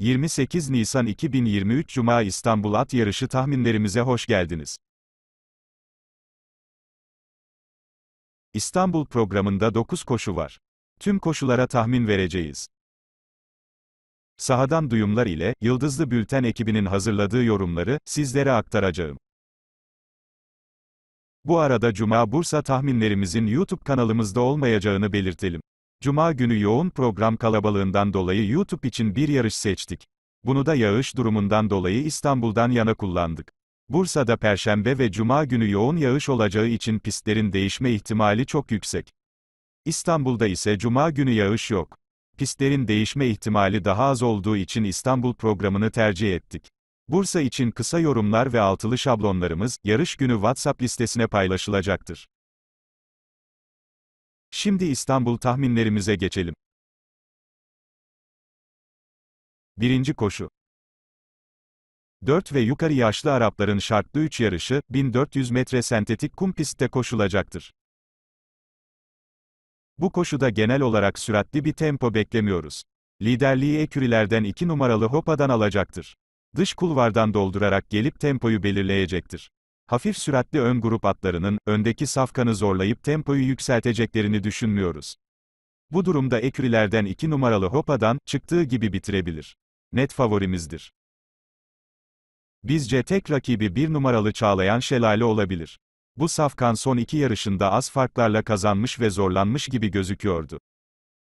28 Nisan 2023 Cuma İstanbul At Yarışı tahminlerimize hoş geldiniz. İstanbul programında 9 koşu var. Tüm koşulara tahmin vereceğiz. Sahadan duyumlar ile Yıldızlı Bülten ekibinin hazırladığı yorumları sizlere aktaracağım. Bu arada Cuma Bursa tahminlerimizin YouTube kanalımızda olmayacağını belirtelim. Cuma günü yoğun program kalabalığından dolayı YouTube için bir yarış seçtik. Bunu da yağış durumundan dolayı İstanbul'dan yana kullandık. Bursa'da perşembe ve cuma günü yoğun yağış olacağı için pistlerin değişme ihtimali çok yüksek. İstanbul'da ise cuma günü yağış yok. Pistlerin değişme ihtimali daha az olduğu için İstanbul programını tercih ettik. Bursa için kısa yorumlar ve altılı şablonlarımız yarış günü WhatsApp listesine paylaşılacaktır. Şimdi İstanbul tahminlerimize geçelim. Birinci koşu 4 ve yukarı yaşlı Arapların şartlı 3 yarışı, 1400 metre sentetik kum pistte koşulacaktır. Bu koşuda genel olarak süratli bir tempo beklemiyoruz. Liderliği ekürilerden 2 numaralı Hopa'dan alacaktır. Dış kulvardan doldurarak gelip tempoyu belirleyecektir. Hafif süratli ön grup atlarının, öndeki safkanı zorlayıp tempoyu yükselteceklerini düşünmüyoruz. Bu durumda ekürilerden 2 numaralı Hopa'dan, çıktığı gibi bitirebilir. Net favorimizdir. Bizce tek rakibi 1 numaralı Çağlayan Şelale olabilir. Bu safkan son iki yarışında az farklarla kazanmış ve zorlanmış gibi gözüküyordu.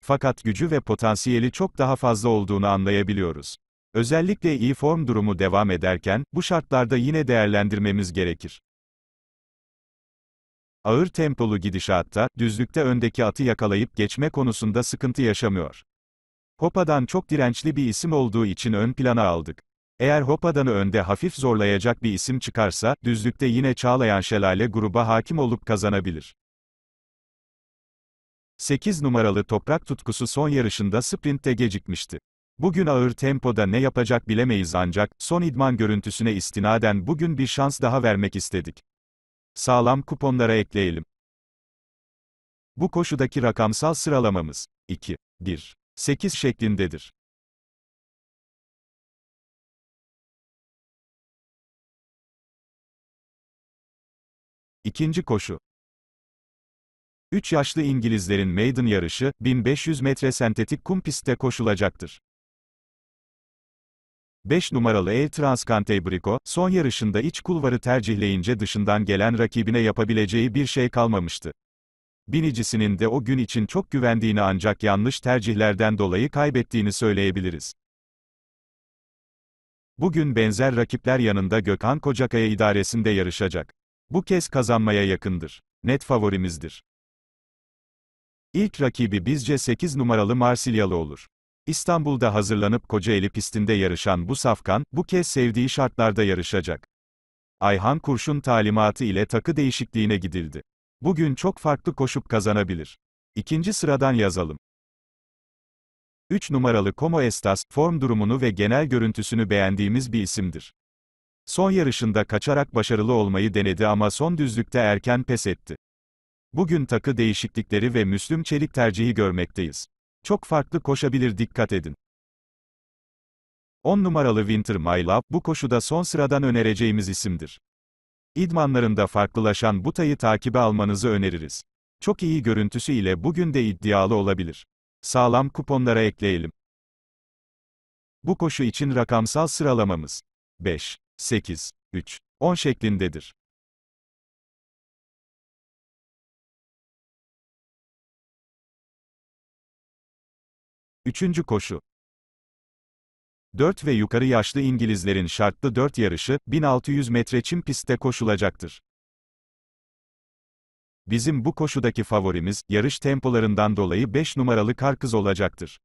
Fakat gücü ve potansiyeli çok daha fazla olduğunu anlayabiliyoruz. Özellikle iyi form durumu devam ederken, bu şartlarda yine değerlendirmemiz gerekir. Ağır tempolu gidişatta, düzlükte öndeki atı yakalayıp geçme konusunda sıkıntı yaşamıyor. Hopa'dan çok dirençli bir isim olduğu için ön plana aldık. Eğer Hopa'dan'ı önde hafif zorlayacak bir isim çıkarsa, düzlükte yine Çağlayan Şelale gruba hakim olup kazanabilir. 8 numaralı toprak tutkusu son yarışında sprintte gecikmişti. Bugün ağır tempoda ne yapacak bilemeyiz ancak, son idman görüntüsüne istinaden bugün bir şans daha vermek istedik. Sağlam kuponlara ekleyelim. Bu koşudaki rakamsal sıralamamız 2, 1, 8 şeklindedir. İkinci koşu. 3 yaşlı İngilizlerin maiden yarışı 1500 metre sentetik kum pistte koşulacaktır. 5 numaralı El Transcantebrico, son yarışında iç kulvarı tercihleyince dışından gelen rakibine yapabileceği bir şey kalmamıştı. Binicisinin de o gün için çok güvendiğini ancak yanlış tercihlerden dolayı kaybettiğini söyleyebiliriz. Bugün benzer rakipler yanında Gökhan Kocakaya idaresinde yarışacak. Bu kez kazanmaya yakındır. Net favorimizdir. İlk rakibi bizce 8 numaralı Marsilyalı olur. İstanbul'da hazırlanıp Kocaeli pistinde yarışan bu safkan, bu kez sevdiği şartlarda yarışacak. Ayhan Kurşun talimatı ile takı değişikliğine gidildi. Bugün çok farklı koşup kazanabilir. İkinci sıradan yazalım. 3 numaralı Como Estas, form durumunu ve genel görüntüsünü beğendiğimiz bir isimdir. Son yarışında kaçarak başarılı olmayı denedi ama son düzlükte erken pes etti. Bugün takı değişiklikleri ve Müslüm Çelik tercihi görmekteyiz. Çok farklı koşabilir dikkat edin. 10 numaralı Winter My bu koşuda son sıradan önereceğimiz isimdir. İdmanlarında farklılaşan Buta'yı takibe almanızı öneririz. Çok iyi görüntüsü ile bugün de iddialı olabilir. Sağlam kuponlara ekleyelim. Bu koşu için rakamsal sıralamamız 5, 8, 3, 10 şeklindedir. Üçüncü koşu. 4 ve yukarı yaşlı İngilizlerin şartlı 4 yarışı, 1600 metre çim pistte koşulacaktır. Bizim bu koşudaki favorimiz, yarış tempolarından dolayı 5 numaralı Karkız olacaktır.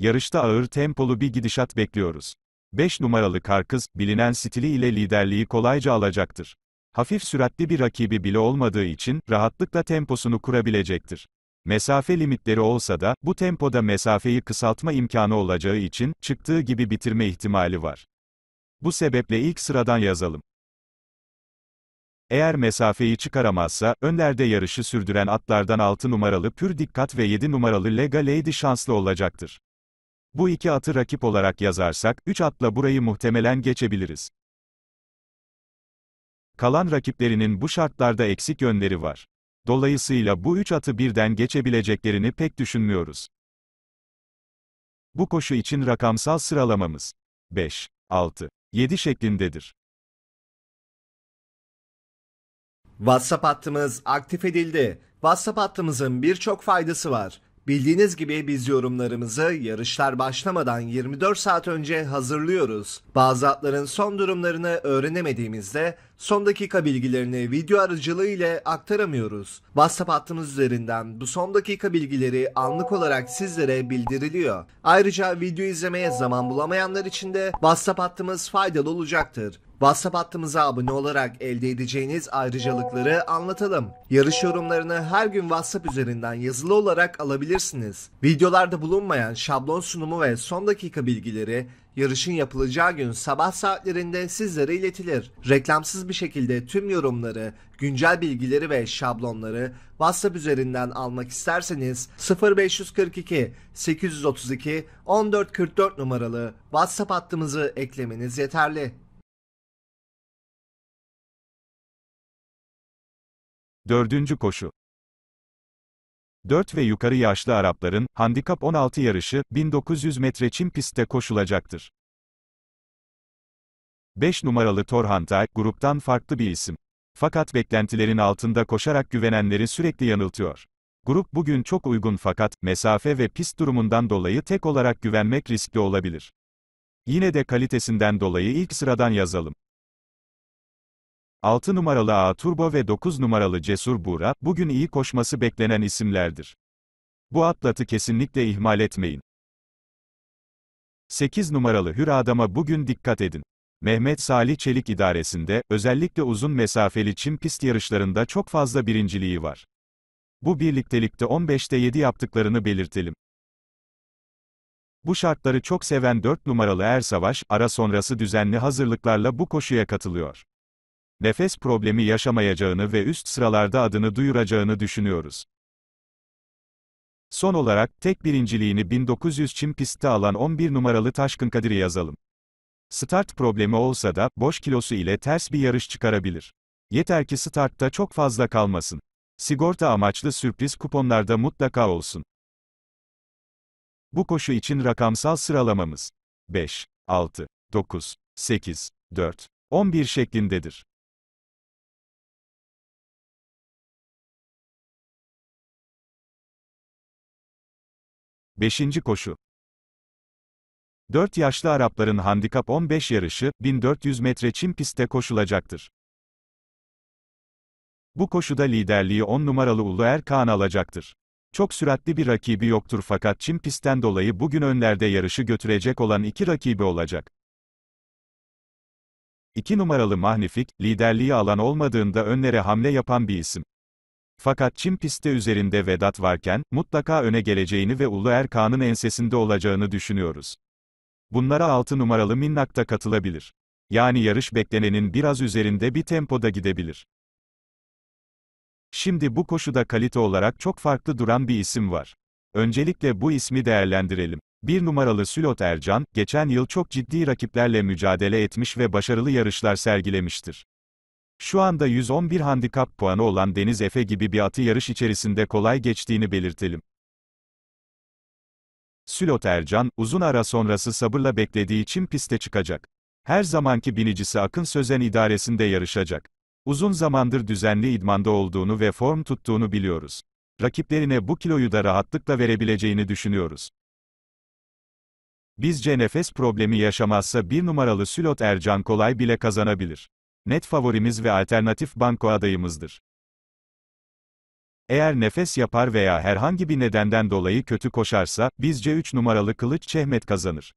Yarışta ağır tempolu bir gidişat bekliyoruz. 5 numaralı Karkız, bilinen stili ile liderliği kolayca alacaktır. Hafif süratli bir rakibi bile olmadığı için, rahatlıkla temposunu kurabilecektir. Mesafe limitleri olsa da, bu tempoda mesafeyi kısaltma imkanı olacağı için, çıktığı gibi bitirme ihtimali var. Bu sebeple ilk sıradan yazalım. Eğer mesafeyi çıkaramazsa, önlerde yarışı sürdüren atlardan 6 numaralı Pür Dikkat ve 7 numaralı Lega Lady şanslı olacaktır. Bu iki atı rakip olarak yazarsak, 3 atla burayı muhtemelen geçebiliriz. Kalan rakiplerinin bu şartlarda eksik yönleri var. Dolayısıyla bu üç atı birden geçebileceklerini pek düşünmüyoruz. Bu koşu için rakamsal sıralamamız 5, 6, 7 şeklindedir. WhatsApp hattımız aktif edildi. WhatsApp hattımızın birçok faydası var. Bildiğiniz gibi biz yorumlarımızı yarışlar başlamadan 24 saat önce hazırlıyoruz. Bazı atların son durumlarını öğrenemediğimizde son dakika bilgilerini video aracılığı ile aktaramıyoruz. WhatsApp hattımız üzerinden bu son dakika bilgileri anlık olarak sizlere bildiriliyor. Ayrıca video izlemeye zaman bulamayanlar için de WhatsApp hattımız faydalı olacaktır. WhatsApp hattımıza abone olarak elde edeceğiniz ayrıcalıkları anlatalım. Yarış yorumlarını her gün WhatsApp üzerinden yazılı olarak alabilirsiniz. Videolarda bulunmayan şablon sunumu ve son dakika bilgileri yarışın yapılacağı gün sabah saatlerinde sizlere iletilir. Reklamsız bir şekilde tüm yorumları, güncel bilgileri ve şablonları WhatsApp üzerinden almak isterseniz 0542 832 1444 numaralı WhatsApp hattımızı eklemeniz yeterli. Dördüncü koşu. 4 ve yukarı yaşlı Arapların, Handikap 16 yarışı, 1900 metre çim pistte koşulacaktır. 5 numaralı Torhantay, gruptan farklı bir isim. Fakat beklentilerin altında koşarak güvenenleri sürekli yanıltıyor. Grup bugün çok uygun fakat, mesafe ve pist durumundan dolayı tek olarak güvenmek riskli olabilir. Yine de kalitesinden dolayı ilk sıradan yazalım. 6 numaralı A Turbo ve 9 numaralı Cesur Buğra, bugün iyi koşması beklenen isimlerdir. Bu atlatı kesinlikle ihmal etmeyin. 8 numaralı Hür Adam'a bugün dikkat edin. Mehmet Salih Çelik idaresinde, özellikle uzun mesafeli çim pist yarışlarında çok fazla birinciliği var. Bu birliktelikte 15'te 7 yaptıklarını belirtelim. Bu şartları çok seven 4 numaralı Er Savaş, ara sonrası düzenli hazırlıklarla bu koşuya katılıyor nefes problemi yaşamayacağını ve üst sıralarda adını duyuracağını düşünüyoruz. Son olarak, tek birinciliğini 1900 Çin pistte alan 11 numaralı Taşkın Kadir'i yazalım. Start problemi olsa da, boş kilosu ile ters bir yarış çıkarabilir. Yeter ki startta çok fazla kalmasın. Sigorta amaçlı sürpriz kuponlarda mutlaka olsun. Bu koşu için rakamsal sıralamamız 5, 6, 9, 8, 4, 11 şeklindedir. Beşinci koşu. 4 yaşlı Arapların handikap 15 yarışı, 1400 metre çim pistte koşulacaktır. Bu koşuda liderliği 10 numaralı Ulu Erkan alacaktır. Çok süratli bir rakibi yoktur fakat çim pistten dolayı bugün önlerde yarışı götürecek olan iki rakibi olacak. 2 numaralı Mahnifik, liderliği alan olmadığında önlere hamle yapan bir isim. Fakat Çin piste üzerinde Vedat varken, mutlaka öne geleceğini ve Ulu Erkan'ın ensesinde olacağını düşünüyoruz. Bunlara 6 numaralı Minnak da katılabilir. Yani yarış beklenenin biraz üzerinde bir tempoda gidebilir. Şimdi bu koşuda kalite olarak çok farklı duran bir isim var. Öncelikle bu ismi değerlendirelim. Bir numaralı Sülot Ercan, geçen yıl çok ciddi rakiplerle mücadele etmiş ve başarılı yarışlar sergilemiştir. Şu anda 111 handikap puanı olan Deniz Efe gibi bir atı yarış içerisinde kolay geçtiğini belirtelim. Sülot Ercan, uzun ara sonrası sabırla beklediği için piste çıkacak. Her zamanki binicisi Akın Sözen idaresinde yarışacak. Uzun zamandır düzenli idmanda olduğunu ve form tuttuğunu biliyoruz. Rakiplerine bu kiloyu da rahatlıkla verebileceğini düşünüyoruz. Bizce nefes problemi yaşamazsa bir numaralı Sülot Ercan kolay bile kazanabilir net favorimiz ve alternatif banko adayımızdır. Eğer nefes yapar veya herhangi bir nedenden dolayı kötü koşarsa, bizce 3 numaralı Kılıç Çehmet kazanır.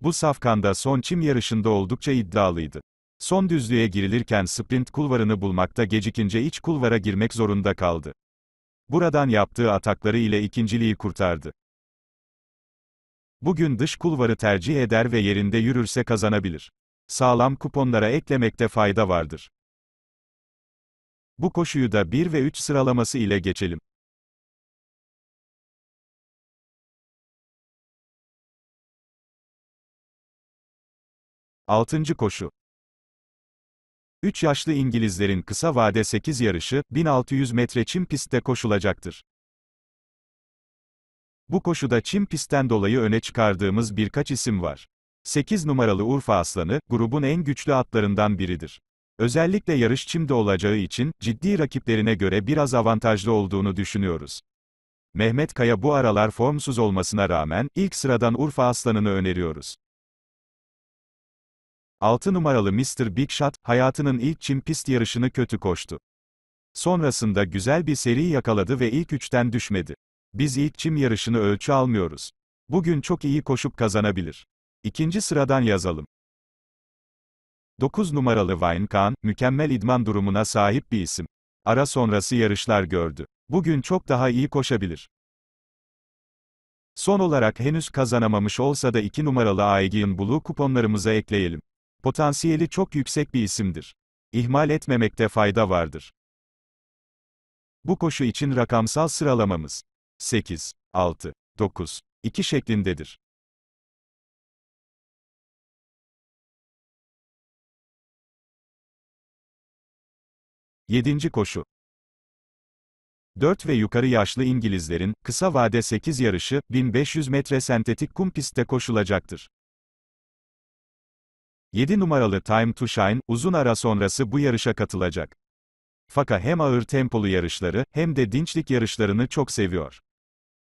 Bu safkanda son çim yarışında oldukça iddialıydı. Son düzlüğe girilirken sprint kulvarını bulmakta gecikince iç kulvara girmek zorunda kaldı. Buradan yaptığı atakları ile ikinciliği kurtardı. Bugün dış kulvarı tercih eder ve yerinde yürürse kazanabilir sağlam kuponlara eklemekte fayda vardır. Bu koşuyu da 1 ve 3 sıralaması ile geçelim. Altıncı koşu 3 yaşlı İngilizlerin kısa vade 8 yarışı, 1600 metre çim pistte koşulacaktır. Bu koşuda çim pistten dolayı öne çıkardığımız birkaç isim var. 8 numaralı Urfa Aslanı, grubun en güçlü atlarından biridir. Özellikle yarış çimde olacağı için, ciddi rakiplerine göre biraz avantajlı olduğunu düşünüyoruz. Mehmet Kaya bu aralar formsuz olmasına rağmen, ilk sıradan Urfa Aslanı'nı öneriyoruz. 6 numaralı Mr. Big Shot, hayatının ilk çim pist yarışını kötü koştu. Sonrasında güzel bir seri yakaladı ve ilk üçten düşmedi. Biz ilk çim yarışını ölçü almıyoruz. Bugün çok iyi koşup kazanabilir. İkinci sıradan yazalım. 9 numaralı Weinkan, mükemmel idman durumuna sahip bir isim. Ara sonrası yarışlar gördü. Bugün çok daha iyi koşabilir. Son olarak henüz kazanamamış olsa da 2 numaralı Aegean Blue kuponlarımıza ekleyelim. Potansiyeli çok yüksek bir isimdir. İhmal etmemekte fayda vardır. Bu koşu için rakamsal sıralamamız 8, 6, 9, 2 şeklindedir. 7. koşu 4 ve yukarı yaşlı İngilizlerin, kısa vade 8 yarışı, 1500 metre sentetik kum pistte koşulacaktır. 7 numaralı Time to Shine, uzun ara sonrası bu yarışa katılacak. Faka hem ağır tempolu yarışları, hem de dinçlik yarışlarını çok seviyor.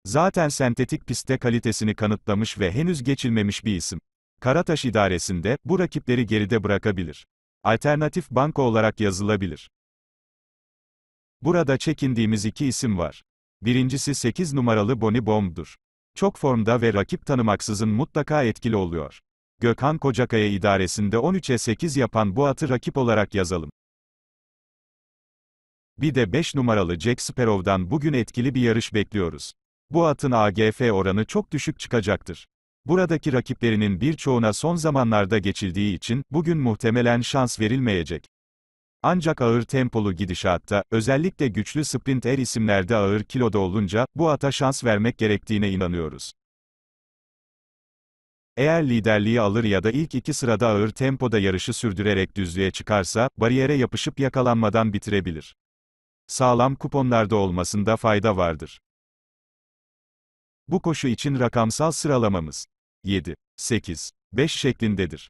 Zaten sentetik pistte kalitesini kanıtlamış ve henüz geçilmemiş bir isim. Karataş idaresinde, bu rakipleri geride bırakabilir. Alternatif banko olarak yazılabilir. Burada çekindiğimiz iki isim var. Birincisi 8 numaralı Bonnie Bomb'dur. Çok formda ve rakip tanımaksızın mutlaka etkili oluyor. Gökhan Kocakaya idaresinde 13'e 8 yapan bu atı rakip olarak yazalım. Bir de 5 numaralı Jack Sparrow'dan bugün etkili bir yarış bekliyoruz. Bu atın AGF oranı çok düşük çıkacaktır. Buradaki rakiplerinin birçoğuna son zamanlarda geçildiği için, bugün muhtemelen şans verilmeyecek. Ancak ağır tempolu gidişatta, özellikle güçlü sprinter isimlerde ağır kiloda olunca, bu ata şans vermek gerektiğine inanıyoruz. Eğer liderliği alır ya da ilk iki sırada ağır tempoda yarışı sürdürerek düzlüğe çıkarsa, bariyere yapışıp yakalanmadan bitirebilir. Sağlam kuponlarda olmasında fayda vardır. Bu koşu için rakamsal sıralamamız 7, 8, 5 şeklindedir.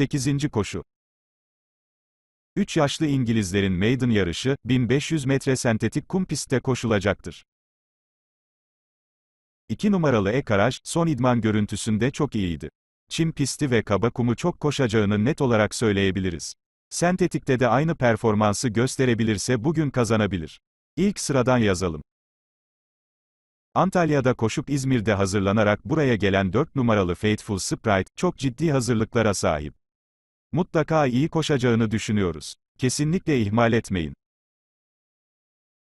8. koşu 3 yaşlı İngilizlerin maiden yarışı 1500 metre sentetik kum pistte koşulacaktır. 2 numaralı Ekaraj, son idman görüntüsünde çok iyiydi. Çim pisti ve kaba kumu çok koşacağını net olarak söyleyebiliriz. Sentetikte de aynı performansı gösterebilirse bugün kazanabilir. İlk sıradan yazalım. Antalya'da koşup İzmir'de hazırlanarak buraya gelen 4 numaralı Faithful Sprite, çok ciddi hazırlıklara sahip. Mutlaka iyi koşacağını düşünüyoruz. Kesinlikle ihmal etmeyin.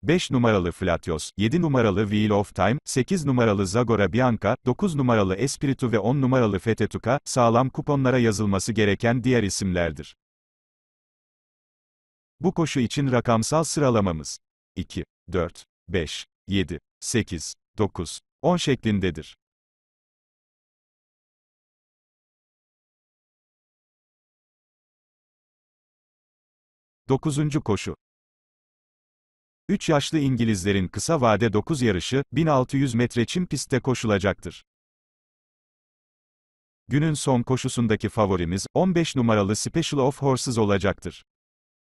5 numaralı Flatios, 7 numaralı Wheel of Time, 8 numaralı Zagora Bianca, 9 numaralı Espiritu ve 10 numaralı Fetetuka, sağlam kuponlara yazılması gereken diğer isimlerdir. Bu koşu için rakamsal sıralamamız 2, 4, 5, 7, 8, 9, 10 şeklindedir. 9. koşu 3 yaşlı İngilizlerin kısa vade 9 yarışı, 1600 metre çim pistte koşulacaktır. Günün son koşusundaki favorimiz, 15 numaralı Special of Horses olacaktır.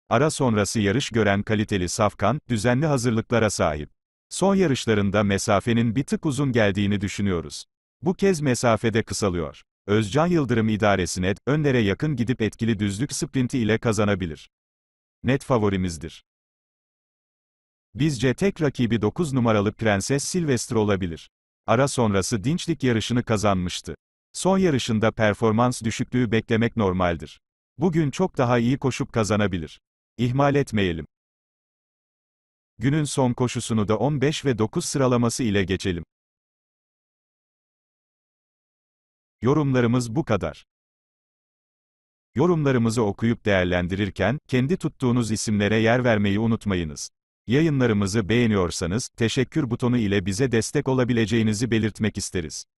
Ara sonrası yarış gören kaliteli Safkan, düzenli hazırlıklara sahip. Son yarışlarında mesafenin bir tık uzun geldiğini düşünüyoruz. Bu kez mesafede kısalıyor. Özcan Yıldırım idaresine, önlere yakın gidip etkili düzlük sprinti ile kazanabilir net favorimizdir. Bizce tek rakibi 9 numaralı Prenses Silvestre olabilir. Ara sonrası dinçlik yarışını kazanmıştı. Son yarışında performans düşüklüğü beklemek normaldir. Bugün çok daha iyi koşup kazanabilir. İhmal etmeyelim. Günün son koşusunu da 15 ve 9 sıralaması ile geçelim. Yorumlarımız bu kadar. Yorumlarımızı okuyup değerlendirirken, kendi tuttuğunuz isimlere yer vermeyi unutmayınız. Yayınlarımızı beğeniyorsanız, teşekkür butonu ile bize destek olabileceğinizi belirtmek isteriz.